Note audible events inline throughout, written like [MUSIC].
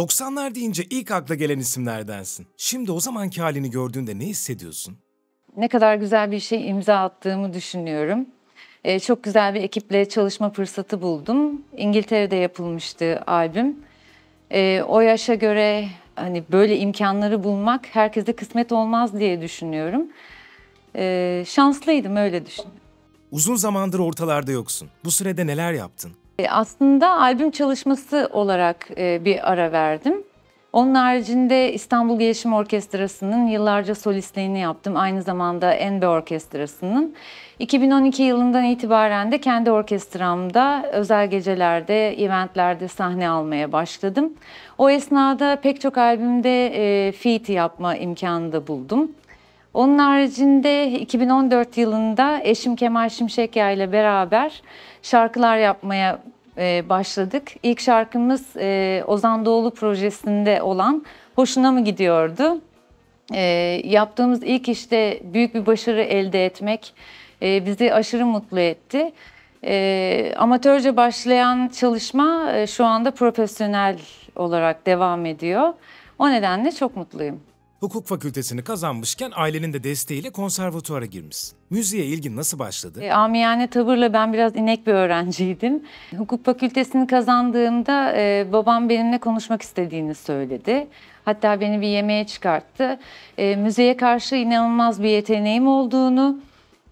90'lar deyince ilk akla gelen isimlerdensin. Şimdi o zamanki halini gördüğünde ne hissediyorsun? Ne kadar güzel bir şey imza attığımı düşünüyorum. Ee, çok güzel bir ekiple çalışma fırsatı buldum. İngiltere'de yapılmıştı albüm. Ee, o yaşa göre hani böyle imkanları bulmak herkese kısmet olmaz diye düşünüyorum. Ee, şanslıydım öyle düşünüyorum. Uzun zamandır ortalarda yoksun. Bu sürede neler yaptın? E, aslında albüm çalışması olarak e, bir ara verdim. Onun haricinde İstanbul Gelişim Orkestrası'nın yıllarca solistliğini yaptım. Aynı zamanda Enbe Orkestrası'nın. 2012 yılından itibaren de kendi orkestramda özel gecelerde, eventlerde sahne almaya başladım. O esnada pek çok albümde e, feat yapma imkanı da buldum. Onun haricinde 2014 yılında eşim Kemal Şimşekyay ile beraber şarkılar yapmaya e, başladık. İlk şarkımız e, Ozan Doğulu projesinde olan Hoşuna mı gidiyordu? E, yaptığımız ilk işte büyük bir başarı elde etmek bizi aşırı mutlu etti. amatörce başlayan çalışma şu anda profesyonel olarak devam ediyor. O nedenle çok mutluyum. Hukuk fakültesini kazanmışken ailenin de desteğiyle konservatuara girmiş. Müziğe ilgin nasıl başladı? E, amiyane tavırla ben biraz inek bir öğrenciydim. Hukuk fakültesini kazandığımda e, babam benimle konuşmak istediğini söyledi. Hatta beni bir yemeğe çıkarttı. E, müziğe karşı inanılmaz bir yeteneğim olduğunu,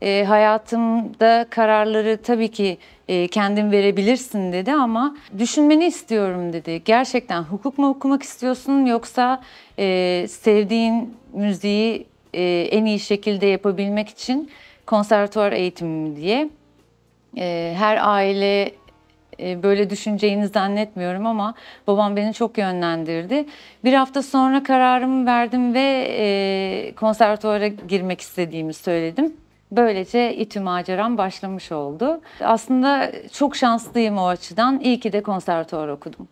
e, hayatımda kararları tabii ki e, kendin verebilirsin dedi ama düşünmeni istiyorum dedi. Gerçekten hukuk mu okumak istiyorsun yoksa e, sevdiğin müziği e, en iyi şekilde yapabilmek için konservatuar eğitimi mi diye. E, her aile e, böyle düşüneceğini zannetmiyorum ama babam beni çok yönlendirdi. Bir hafta sonra kararımı verdim ve e, konservatuara girmek istediğimi söyledim. Böylece İTÜ maceram başlamış oldu. Aslında çok şanslıyım o açıdan. İyi ki de konservatuvar okudum.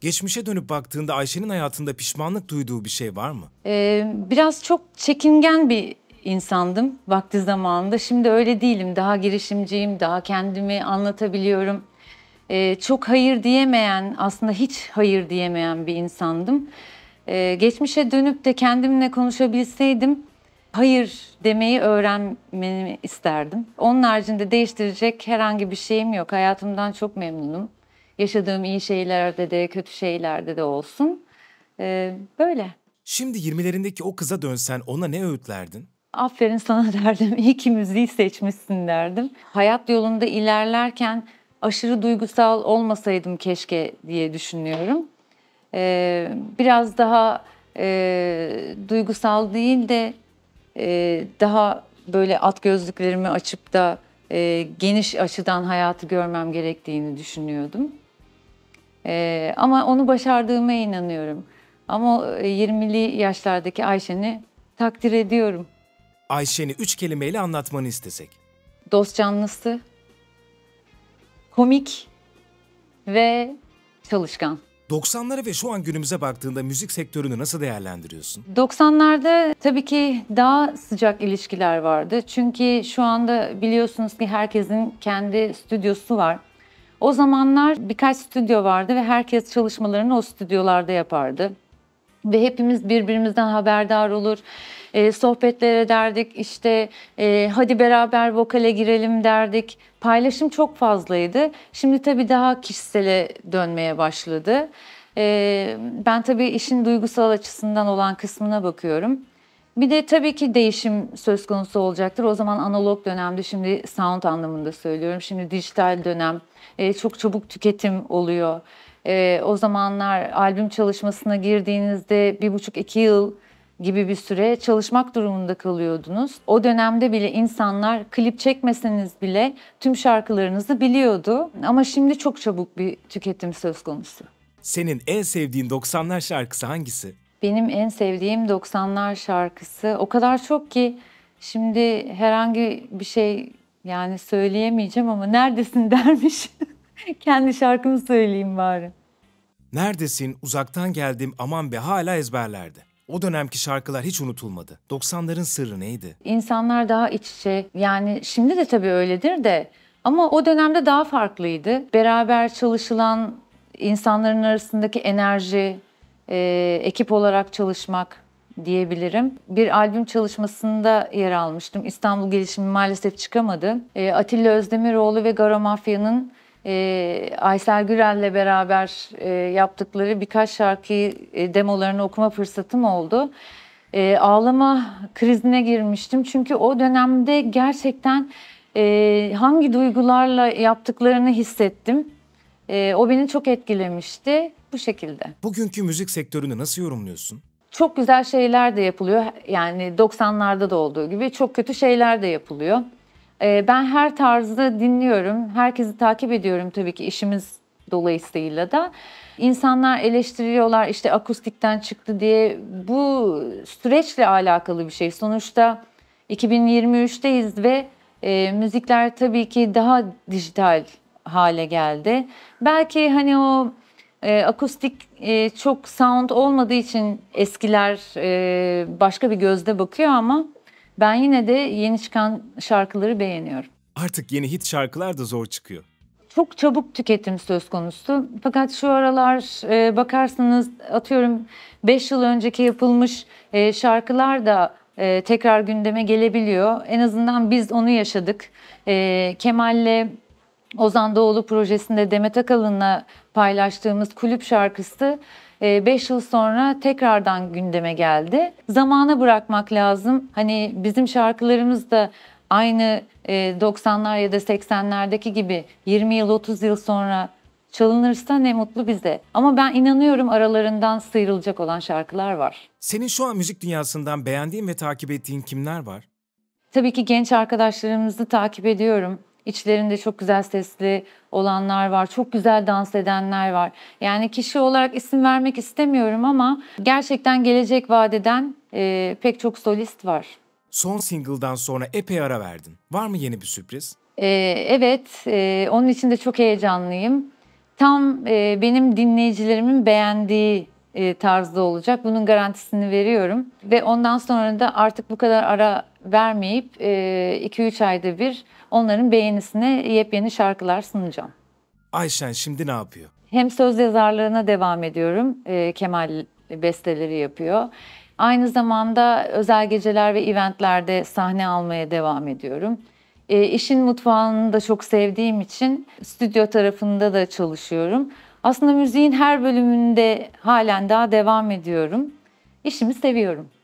Geçmişe dönüp baktığında Ayşe'nin hayatında pişmanlık duyduğu bir şey var mı? Ee, biraz çok çekingen bir insandım vakti zamanında. Şimdi öyle değilim. Daha girişimciyim, daha kendimi anlatabiliyorum. Ee, çok hayır diyemeyen, aslında hiç hayır diyemeyen bir insandım. Ee, geçmişe dönüp de kendimle konuşabilseydim hayır demeyi öğrenmeni isterdim. Onun haricinde değiştirecek herhangi bir şeyim yok. Hayatımdan çok memnunum. Yaşadığım iyi şeylerde de kötü şeylerde de olsun. Ee, böyle. Şimdi 20'lerindeki o kıza dönsen ona ne öğütlerdin? Aferin sana [LAUGHS] derdim. İyi ki müziği seçmişsin derdim. Hayat yolunda ilerlerken aşırı duygusal olmasaydım keşke diye düşünüyorum. Ee, biraz daha e, duygusal değil de ee, daha böyle at gözlüklerimi açıp da e, geniş açıdan hayatı görmem gerektiğini düşünüyordum. Ee, ama onu başardığıma inanıyorum. Ama 20'li e, yaşlardaki Ayşen'i takdir ediyorum. Ayşen'i üç kelimeyle anlatmanı istesek. Dost canlısı, komik ve çalışkan. 90'lara ve şu an günümüze baktığında müzik sektörünü nasıl değerlendiriyorsun? 90'larda tabii ki daha sıcak ilişkiler vardı. Çünkü şu anda biliyorsunuz ki herkesin kendi stüdyosu var. O zamanlar birkaç stüdyo vardı ve herkes çalışmalarını o stüdyolarda yapardı ve hepimiz birbirimizden haberdar olur. E, sohbetler ederdik işte e, hadi beraber vokale girelim derdik. Paylaşım çok fazlaydı. Şimdi tabii daha kişisele dönmeye başladı. E, ben tabii işin duygusal açısından olan kısmına bakıyorum. Bir de tabii ki değişim söz konusu olacaktır. O zaman analog dönemde şimdi sound anlamında söylüyorum. Şimdi dijital dönem e, çok çabuk tüketim oluyor. E, o zamanlar albüm çalışmasına girdiğinizde bir buçuk iki yıl gibi bir süre çalışmak durumunda kalıyordunuz. O dönemde bile insanlar klip çekmeseniz bile tüm şarkılarınızı biliyordu. Ama şimdi çok çabuk bir tüketim söz konusu. Senin en sevdiğin 90'lar şarkısı hangisi? Benim en sevdiğim 90'lar şarkısı o kadar çok ki şimdi herhangi bir şey yani söyleyemeyeceğim ama neredesin [LAUGHS] dermiş. Kendi şarkımı söyleyeyim bari. Neredesin, uzaktan geldim, aman be hala ezberlerdi. O dönemki şarkılar hiç unutulmadı. 90'ların sırrı neydi? İnsanlar daha iç içe. Yani şimdi de tabii öyledir de ama o dönemde daha farklıydı. Beraber çalışılan insanların arasındaki enerji, e, ekip olarak çalışmak diyebilirim. Bir albüm çalışmasında yer almıştım. İstanbul gelişimi maalesef çıkamadı. E, Atilla Özdemiroğlu ve Garo Mafya'nın e, Aysel Gürel'le beraber e, yaptıkları birkaç şarkıyı e, demolarını okuma fırsatım oldu. E, ağlama krizine girmiştim çünkü o dönemde gerçekten e, hangi duygularla yaptıklarını hissettim. E, o beni çok etkilemişti bu şekilde. Bugünkü müzik sektörünü nasıl yorumluyorsun? Çok güzel şeyler de yapılıyor. Yani 90'larda da olduğu gibi çok kötü şeyler de yapılıyor. Ee, ben her tarzı dinliyorum. Herkesi takip ediyorum tabii ki işimiz dolayısıyla da. İnsanlar eleştiriyorlar işte akustikten çıktı diye. Bu süreçle alakalı bir şey. Sonuçta 2023'teyiz ve e, müzikler tabii ki daha dijital hale geldi. Belki hani o e, akustik e, çok sound olmadığı için eskiler e, başka bir gözde bakıyor ama ben yine de yeni çıkan şarkıları beğeniyorum. Artık yeni hit şarkılar da zor çıkıyor. Çok çabuk tüketim söz konusu. Fakat şu aralar e, bakarsanız atıyorum 5 yıl önceki yapılmış e, şarkılar da e, tekrar gündeme gelebiliyor. En azından biz onu yaşadık. E, Kemal'le Ozan Doğulu projesinde Demet Akalın'la paylaştığımız kulüp şarkısı 5 e, yıl sonra tekrardan gündeme geldi. Zamana bırakmak lazım. Hani bizim şarkılarımız da aynı 90'lar e, ya da 80'lerdeki gibi 20 yıl 30 yıl sonra çalınırsa ne mutlu bize. Ama ben inanıyorum aralarından sıyrılacak olan şarkılar var. Senin şu an müzik dünyasından beğendiğin ve takip ettiğin kimler var? Tabii ki genç arkadaşlarımızı takip ediyorum. İçlerinde çok güzel sesli olanlar var, çok güzel dans edenler var. Yani kişi olarak isim vermek istemiyorum ama gerçekten gelecek vadeden e, pek çok solist var. Son single'dan sonra epey ara verdin. Var mı yeni bir sürpriz? E, evet, e, onun için de çok heyecanlıyım. Tam e, benim dinleyicilerimin beğendiği e, tarzda olacak. Bunun garantisini veriyorum. Ve ondan sonra da artık bu kadar ara vermeyip 2-3 e, ayda bir onların beğenisine yepyeni şarkılar sunacağım. Ayşen şimdi ne yapıyor? Hem söz yazarlığına devam ediyorum. E, Kemal besteleri yapıyor. Aynı zamanda özel geceler ve eventlerde sahne almaya devam ediyorum. E, işin mutfağını da çok sevdiğim için stüdyo tarafında da çalışıyorum. Aslında müziğin her bölümünde halen daha devam ediyorum. İşimi seviyorum.